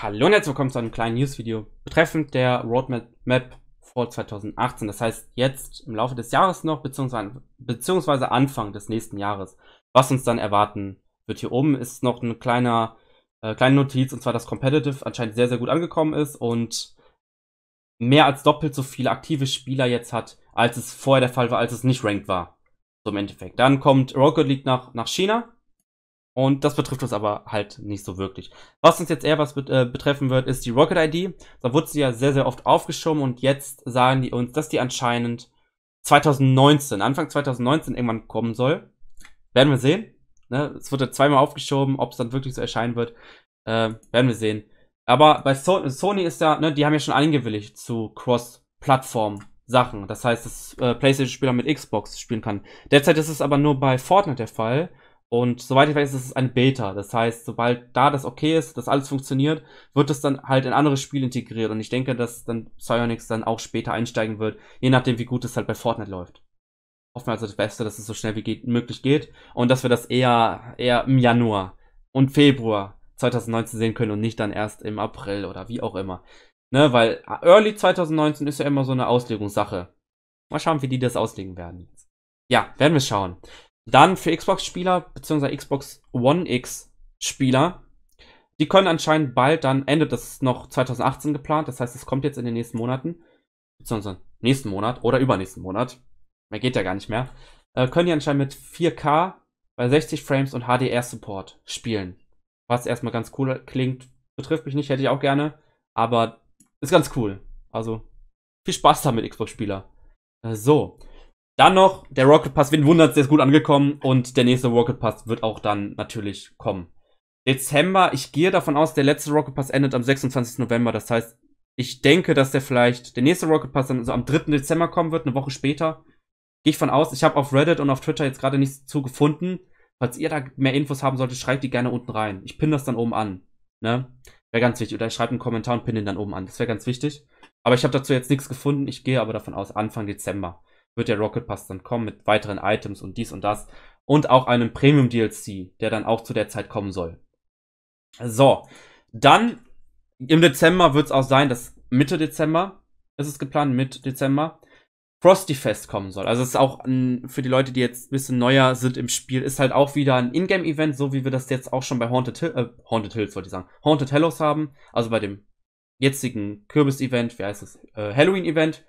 Hallo und herzlich willkommen zu einem kleinen News-Video betreffend der Roadmap Map vor 2018. Das heißt jetzt im Laufe des Jahres noch, beziehungsweise, Anfang des nächsten Jahres. Was uns dann erwarten wird hier oben, ist noch eine kleine, äh, kleine Notiz, und zwar, dass Competitive anscheinend sehr, sehr gut angekommen ist und mehr als doppelt so viele aktive Spieler jetzt hat, als es vorher der Fall war, als es nicht ranked war. So im Endeffekt. Dann kommt Rocket League nach, nach China und das betrifft uns aber halt nicht so wirklich. Was uns jetzt eher was äh, betreffen wird, ist die Rocket ID. Da wurde sie ja sehr, sehr oft aufgeschoben und jetzt sagen die uns, dass die anscheinend 2019, Anfang 2019 irgendwann kommen soll. Werden wir sehen. Ne? Es wurde zweimal aufgeschoben, ob es dann wirklich so erscheinen wird. Äh, werden wir sehen. Aber bei so Sony ist ja, ne, die haben ja schon eingewilligt zu Cross-Plattform-Sachen. Das heißt, dass äh, PlayStation-Spieler mit Xbox spielen kann. Derzeit ist es aber nur bei Fortnite der Fall. Und soweit ich weiß, ist es ein Beta. Das heißt, sobald da das okay ist, dass alles funktioniert, wird es dann halt in andere Spiele integriert. Und ich denke, dass dann Psyonix dann auch später einsteigen wird, je nachdem, wie gut es halt bei Fortnite läuft. Hoffen wir also das Beste, dass es so schnell wie geht, möglich geht und dass wir das eher, eher im Januar und Februar 2019 sehen können und nicht dann erst im April oder wie auch immer. Ne, weil Early 2019 ist ja immer so eine Auslegungssache. Mal schauen, wie die das auslegen werden. Ja, werden wir schauen. Dann für Xbox-Spieler bzw. Xbox One X-Spieler, die können anscheinend bald dann, endet das noch 2018 geplant, das heißt, es kommt jetzt in den nächsten Monaten, beziehungsweise nächsten Monat oder übernächsten Monat, mehr geht ja gar nicht mehr, äh, können die anscheinend mit 4K bei 60 Frames und HDR-Support spielen. Was erstmal ganz cool klingt, betrifft mich nicht, hätte ich auch gerne, aber ist ganz cool. Also viel Spaß damit, Xbox-Spieler. Äh, so, dann noch, der Rocket Pass, wen wundert der ist gut angekommen und der nächste Rocket Pass wird auch dann natürlich kommen. Dezember, ich gehe davon aus, der letzte Rocket Pass endet am 26. November, das heißt, ich denke, dass der vielleicht, der nächste Rocket Pass dann so am 3. Dezember kommen wird, eine Woche später. Gehe ich von aus, ich habe auf Reddit und auf Twitter jetzt gerade nichts zu gefunden. Falls ihr da mehr Infos haben solltet, schreibt die gerne unten rein. Ich pinne das dann oben an. Ne? Wäre ganz wichtig. Oder schreibt einen Kommentar und pinne den dann oben an. Das wäre ganz wichtig. Aber ich habe dazu jetzt nichts gefunden. Ich gehe aber davon aus, Anfang Dezember wird der Rocket Pass dann kommen mit weiteren Items und dies und das und auch einem Premium DLC, der dann auch zu der Zeit kommen soll. So, dann im Dezember wird es auch sein, dass Mitte Dezember ist es geplant, Mitte Dezember Frosty Fest kommen soll. Also es ist auch ein, für die Leute, die jetzt ein bisschen neuer sind im Spiel, ist halt auch wieder ein Ingame Event, so wie wir das jetzt auch schon bei Haunted Hill, äh, Haunted Hills wollte ich sagen, Haunted Hellos haben, also bei dem jetzigen Kürbis Event, wie heißt es, äh, Halloween Event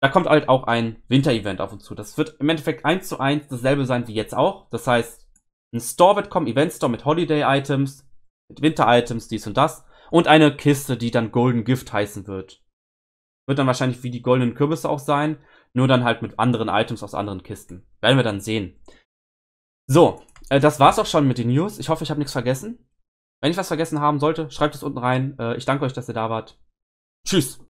da kommt halt auch ein Winter-Event auf uns zu. Das wird im Endeffekt eins zu eins dasselbe sein wie jetzt auch. Das heißt, ein Store wird kommen, Event Store mit Holiday-Items, mit Winter-Items, dies und das. Und eine Kiste, die dann Golden Gift heißen wird. Wird dann wahrscheinlich wie die goldenen Kürbisse auch sein, nur dann halt mit anderen Items aus anderen Kisten. Werden wir dann sehen. So, äh, das war's auch schon mit den News. Ich hoffe, ich habe nichts vergessen. Wenn ich was vergessen haben sollte, schreibt es unten rein. Äh, ich danke euch, dass ihr da wart. Tschüss.